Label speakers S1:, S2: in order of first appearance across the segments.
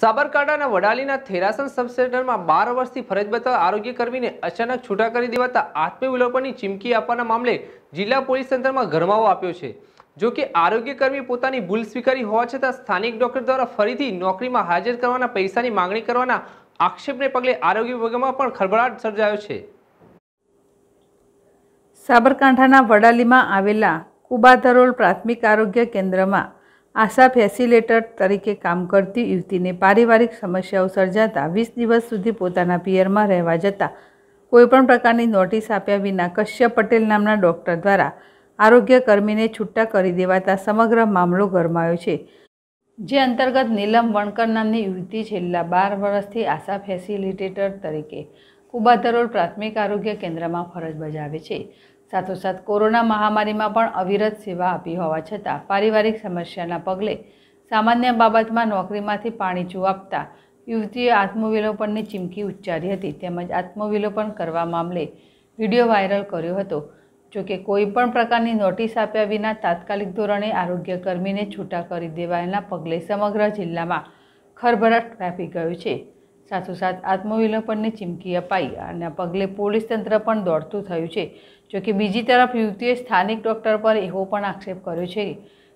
S1: સાબરકાંઠાના વડાલીના થેરાસન સબસેન્ટરમાં બાર વર્ષથી ફરજ બતાવતા આરોગ્ય કર્મીને અચાનક છૂટા કરી દેવાતા આત્મવિલોપનની ચીમકી આપવાના મામલે જિલ્લા પોલીસ તંત્રમાં ગરમાવો આપ્યો છે જો કે આરોગ્ય કર્મી પોતાની ભૂલ સ્વીકારી હોવા છતાં સ્થાનિક ડોક્ટર દ્વારા ફરીથી નોકરીમાં હાજર કરવાના પૈસાની માંગણી કરવાના આક્ષેપને પગલે આરોગ્ય વિભાગમાં પણ ખળભળાટ સર્જાયો છે
S2: સાબરકાંઠાના વડાલીમાં આવેલા કુબાધરોલ પ્રાથમિક આરોગ્ય કેન્દ્રમાં આશા ફેસિલેટર તરીકે કામ કરતી યુવતીને પારિવારિક સમસ્યાઓ સર્જાતા વીસ દિવસ સુધી પોતાના પિયરમાં રહેવા જતાં કોઈપણ પ્રકારની નોટિસ આપ્યા વિના કશ્યપ પટેલ નામના ડૉક્ટર દ્વારા આરોગ્ય કર્મીને છૂટા કરી દેવાતા સમગ્ર મામલો ગરમાયો છે જે અંતર્ગત નીલમ વણકર નામની યુવતી છેલ્લા બાર વર્ષથી આશા ફેસિલિટેટર તરીકે કુબાતરોડ પ્રાથમિક આરોગ્ય કેન્દ્રમાં ફરજ બજાવે છે સાથોસાથ કોરોના મહામારીમાં પણ અવિરત સેવા આપી હોવા છતાં પારિવારિક સમસ્યાના પગલે સામાન્ય બાબતમાં નોકરીમાંથી પાણી આપતા યુવતીએ આત્મવિલોપનની ચીમકી ઉચ્ચારી હતી તેમજ આત્મવિલોપન કરવા મામલે વિડીયો વાયરલ કર્યો હતો જોકે કોઈપણ પ્રકારની નોટિસ આપ્યા વિના તાત્કાલિક ધોરણે આરોગ્યકર્મીને છૂટા કરી દેવાના પગલે સમગ્ર જિલ્લામાં ખરભરાટ વ્યાપી ગયો છે સાથોસાથ આત્મવિલોપનની ચીમકી અપાઈ અને પગલે પોલીસ તંત્ર પણ દોડતું થયું છે જોકે બીજી તરફ યુવતીએ સ્થાનિક ડૉક્ટર પર એવો પણ આક્ષેપ કર્યો છે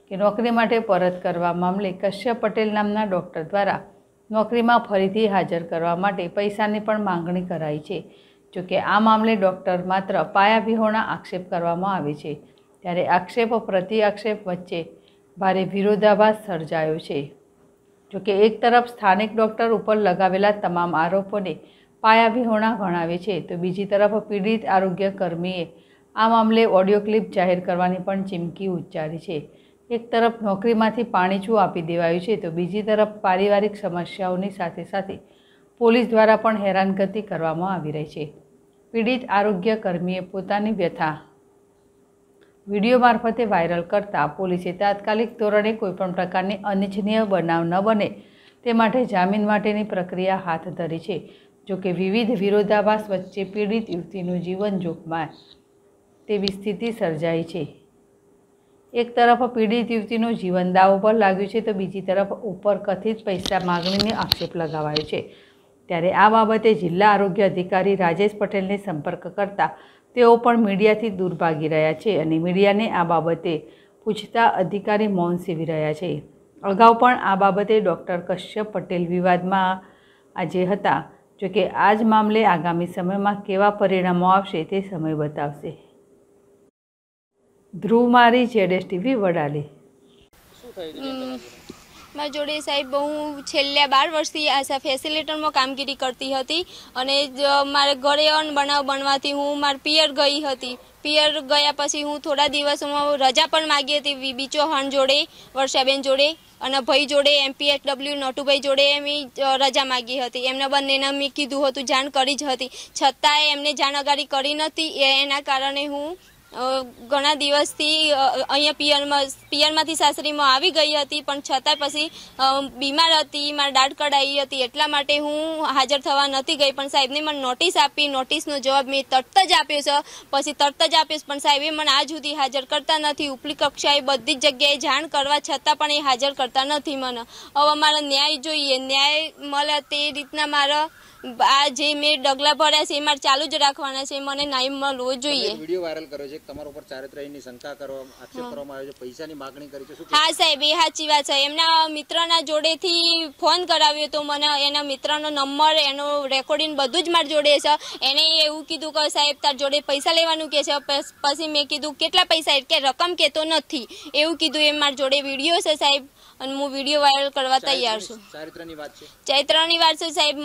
S2: કે નોકરી માટે પરત કરવા મામલે કશ્યપ પટેલ નામના ડૉક્ટર દ્વારા નોકરીમાં ફરીથી હાજર કરવા માટે પૈસાની પણ માંગણી કરાઈ છે જોકે આ મામલે ડૉક્ટર માત્ર પાયાવિહોણા આક્ષેપ કરવામાં આવે છે ત્યારે આક્ષેપ પ્રતિ આક્ષેપ વચ્ચે ભારે વિરોધાભાસ સર્જાયો છે જોકે એક તરફ સ્થાનિક ડૉક્ટર ઉપર લગાવેલા તમામ આરોપોને પાયાવિહોણા ગણાવે છે તો બીજી તરફ પીડિત આરોગ્ય કર્મીએ આ મામલે ઓડિયો ક્લિપ જાહેર કરવાની પણ ચીમકી ઉચ્ચારી છે એક તરફ નોકરીમાંથી પાણીચું આપી દેવાયું છે તો બીજી તરફ પારિવારિક સમસ્યાઓની સાથે સાથે પોલીસ દ્વારા પણ હેરાનગતિ કરવામાં આવી રહી છે પીડિત આરોગ્ય કર્મીએ પોતાની વ્યથા વિડીયો મારફતે વાયરલ કરતા પોલીસે તાત્કાલિક ધોરણે કોઈપણ પ્રકારની અનિચ્છનીય બનાવ ન બને તે માટે જામીન માટેની પ્રક્રિયા હાથ ધરી છે જોકે વિવિધ વિરોધાભાસ વચ્ચે પીડિત યુવતીનું જીવન જોખમાય તેવી સ્થિતિ સર્જાઈ છે એક તરફ પીડિત યુવતીનું જીવન દાવ પર લાગ્યું છે તો બીજી તરફ ઉપર કથિત પૈસા માગણીને આક્ષેપ લગાવાયો છે ત્યારે આ બાબતે જિલ્લા આરોગ્ય અધિકારી રાજેશ પટેલને સંપર્ક કરતા તેઓ પણ મીડિયાથી દૂર ભાગી રહ્યા છે અને મીડિયાને આ બાબતે પૂછતા અધિકારી મૌન સીવી રહ્યા છે અગાઉ પણ આ બાબતે ડૉક્ટર કશ્યપ પટેલ વિવાદમાં આજે હતા જોકે આ જ મામલે આગામી સમયમાં કેવા પરિણામો આવશે તે સમય બતાવશે ધ્રુવ મારી જેડેસ ટીવી વડાલી
S1: મારી જોડે સાહેબ બહુ છેલ્લા બાર વર્ષથી આ ફેસિલેટરમાં કામગીરી કરતી હતી અને મારે ઘરે અન બનાવ બનવાથી હું મારા પિયર ગઈ હતી પિયર ગયા પછી હું થોડા દિવસોમાં રજા પણ માગી હતી બી ચૌહાણ જોડે વર્ષાબેન જોડે અને ભાઈ જોડે એમપીએચડબલ્યુ નટુભાઈ જોડે એમ રજા માગી હતી એમના બંનેને મેં કીધું હતું જાણ કરી જ હતી છતાંય એમને જાણ અગાડી કરી નથી એના કારણે હું ઘણા દિવસથી અહીંયા પિયરમાં પિયરમાંથી સાસરીમાં આવી ગઈ હતી પણ છતાં પછી બીમાર હતી મારા દાઢ કઢાઈ હતી એટલા માટે હું હાજર થવા નથી ગઈ પણ સાહેબને મને નોટિસ આપી નોટિસનો જવાબ મેં તરત જ આપ્યો છે પછી તરત જ આપ્યો પણ સાહેબે મને આજ સુધી હાજર કરતા નથી ઉપલી કક્ષાએ બધી જ જગ્યાએ જાણ કરવા છતાં પણ એ હાજર કરતા નથી મને હવે મારે ન્યાય જોઈએ ન્યાય મળે તે રીતના મારા આ જે મેં ડગલા ભર્યા છે એ મારે ચાલુ જ રાખવાના છે મને ન્યાય મળવો જોઈએ વિડીયો વાયરલ કર્યો છે તમારા ઉપર ચારિત્રહીની શંકા કરવામાં આક્ષેપ કરવામાં આવ્યો છે માંગણી કરી છે હા સાહેબ એ સાચી વાત છે એમના મિત્રના જોડેથી ફોન કરાવ્યો તો મને એના મિત્રનો નંબર એનો રેકોર્ડિંગ બધું જ મારી જોડે છે એને એવું કીધું કે સાહેબ તાર જોડે પૈસા લેવાનું કે છે પછી મેં કીધું કેટલા પૈસા કે રકમ કેતો નથી એવું કીધું એ મારી જોડે વિડીયો છે સાહેબ અને હું વિડીયો વાયરલ કરવા તૈયાર છું ચરિત્રની વાત છે સાહેબ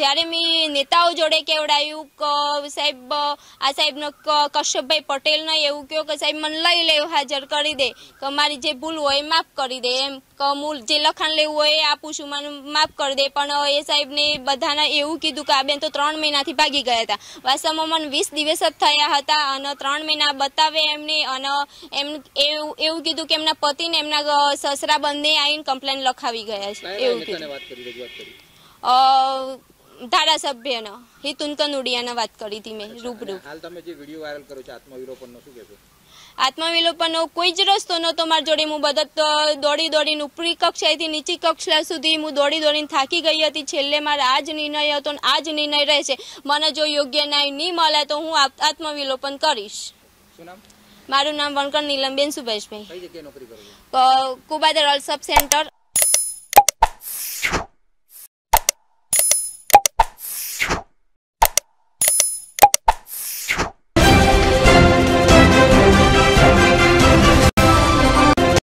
S1: જ્યારે મેં નેતાઓ જોડે કેવડાયું કે સાહેબ આ સાહેબનો કશ્યપભાઈ પટેલને એવું કહ્યું કે સાહેબ મને લઈ લેવ હાજર કરી દે કે મારી જે ભૂલ હોય માફ કરી દે એમ મૂળ જે લખાણ લેવું હોય એ આપું છું મને માફ કરી દે પણ એ સાહેબને બધાને એવું કીધું કે આ બેન તો ત્રણ મહિનાથી ભાગી ગયા હતા વાસ્તવમાં મને વીસ દિવસ જ થયા હતા અને ત્રણ મહિના બતાવે એમને અને એમ એવું એવું કીધું કે એમના પતિને એમના સસરા બંને આવીને કમ્પ્લેન લખાવી ગયા છે એવું કીધું ધારાસભ્યનો હિતુન કનુડિયાના વાત કરી હતી મેં રૂબરૂ હાલ તમે જે વિડીયો વાયરલ કર્યો છે આત્મવિરોપણનો શું કહેશો આત્મવિલોપનનો કોઈ જ રસ્તો નહોતો મારી જોડે હું બધા દોડી દોડીને ઉપરી કક્ષાએથી નીચી કક્ષા સુધી હું દોડી દોડીને થાકી ગઈ હતી છેલ્લે મારે આ જ નિર્ણય હતો આ જ નિર્ણય રહેશે મને જો યોગ્ય ન્યાય નહીં મળે તો હું આત્મવિલોપન કરીશ મારું નામ વણકર નીલમબેન સુભાષભાઈ કુબાદર ઓલ સબ સેન્ટર